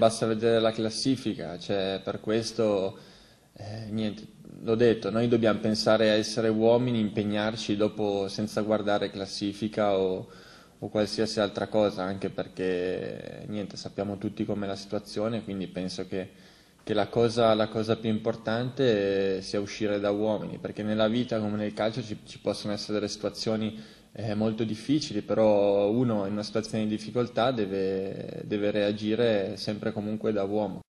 Basta vedere la classifica, cioè per questo, eh, niente, l'ho detto, noi dobbiamo pensare a essere uomini, impegnarci dopo senza guardare classifica o, o qualsiasi altra cosa, anche perché niente, sappiamo tutti com'è la situazione, quindi penso che che la cosa, la cosa più importante sia uscire da uomini, perché nella vita come nel calcio ci, ci possono essere delle situazioni eh, molto difficili, però uno in una situazione di difficoltà deve, deve reagire sempre comunque da uomo.